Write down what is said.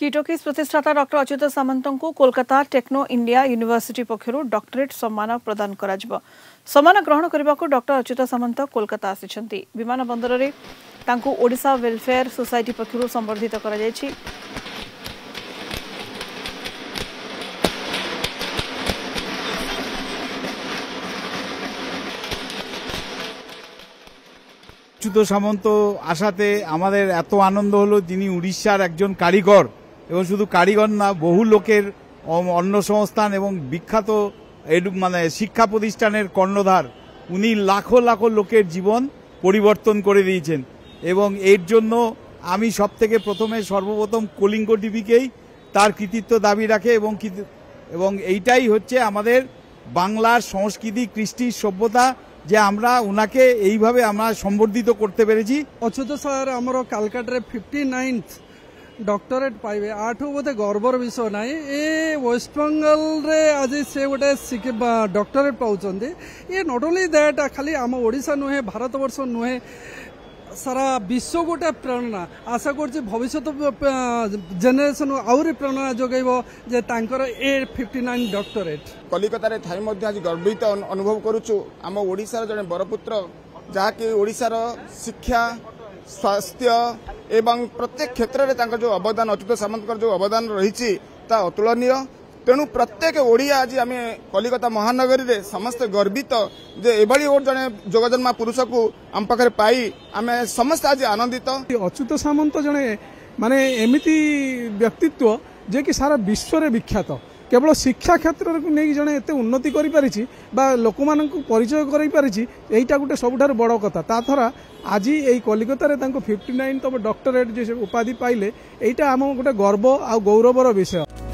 কিটকিস প্রতিষ্ঠাতা ডক্টর অচ্যুত সামন্তঙ্কু কলকাতা টেকনো ইন্ডিয়া ইউনিভার্সিটি পক্ষরু ডক্টরেট সম্মান প্রদান করাযিব সম্মান গ্রহণ করা ডক্টর অচ্যুত সামন্ত কলকাতা আসছেন বিমান বন্দররে তাঁর ওড়শা ওয়েলফেয়ার সোসাইটি পক্ষরু সম্বর্ধিত করা যাই অচ্যুত সামন্ত আসাতে আমাদের এত আনন্দ হলো যিনি উড়িষ্যার একজন কারিগর এবং শুধু কারিগর না বহু লোকের অন্য সংস্থান এবং বিখ্যাত মানে শিক্ষা প্রতিষ্ঠানের কর্ণধার উনি লাখো লাখো লোকের জীবন পরিবর্তন করে দিয়েছেন এবং এর জন্য আমি সব থেকে প্রথমে সর্বপ্রথম কলিঙ্গ টিভিকেই তার কৃতিত্ব দাবি রাখে এবং এবং এইটাই হচ্ছে আমাদের বাংলার সংস্কৃতি কৃষ্টির সভ্যতা যে আমরা ওনাকে এইভাবে আমরা সম্বর্ধিত করতে পেরেছি অচ্যুত স্যার আমার কালকাটার ফিফটি নাইন্থ ଡକ୍ଟରେଟ୍ ପାଇବେ ଆଠୁ ବୋଧେ ଗର୍ବର ବିଷୟ ନାହିଁ ଏ ୱେଷ୍ଟବେଙ୍ଗଲରେ ଆଜି ସେ ଗୋଟେ ଡକ୍ଟରେଟ୍ ପାଉଛନ୍ତି ଇଏ ନଟ୍ ଓନ୍ଲି ଦ୍ୟାଟ୍ ଖାଲି ଆମ ଓଡ଼ିଶା ନୁହେଁ ଭାରତବର୍ଷ ନୁହେଁ সারা বিশ্ব গোটে প্রেরণা আশা করছি ভবিষ্যৎ জেনারেসন আহরি প্রেরণা যোগাইব যে তাঁর এ ফিফটি নাইন ডক্টরেট কলিকতার থাই আজ গর্বিত অনুভব করুছু আমার ওড়শার জন বরপুত্র যা কি ওড়শার শিক্ষা ସ୍ୱାସ୍ଥ୍ୟ ଏବଂ ପ୍ରତ୍ୟେକ କ୍ଷେତ୍ରରେ ତାଙ୍କର ଯେଉଁ ଅବଦାନ ଅଚ୍ୟୁତ ସାମନ୍ତଙ୍କର ଯେଉଁ ଅବଦାନ ରହିଛି ତା ଅତୁଳନୀୟ ତେଣୁ ପ୍ରତ୍ୟେକ ଓଡ଼ିଆ ଆଜି ଆମେ କଲିକତା ମହାନଗରୀରେ ସମସ୍ତେ ଗର୍ବିତ ଯେ ଏଭଳି ଜଣେ ଯୋଗଜନ୍ମା ପୁରୁଷକୁ ଆମ ପାଖରେ ପାଇ ଆମେ ସମସ୍ତେ ଆଜି ଆନନ୍ଦିତ ଅଚ୍ୟୁତ ସାମନ୍ତ ଜଣେ ମାନେ ଏମିତି ବ୍ୟକ୍ତିତ୍ୱ ଯିଏକି ସାରା ବିଶ୍ୱରେ ବିଖ୍ୟାତ কেবল শিক্ষা ক্ষেত্রকে নিয়ে জন এত উন্নতি করে পারিছি বা লোক পরিচয় করাই পারিছি এইটা গোটে সবুঠার বড় কথা তা ধরা আজি এই কলিকতার তাঁর ফিফটি নাইনতম ডক্টরেট যে উপাধি পাইলে এইটা আমার গোটে গর্ব আর গৌরবর বিষয়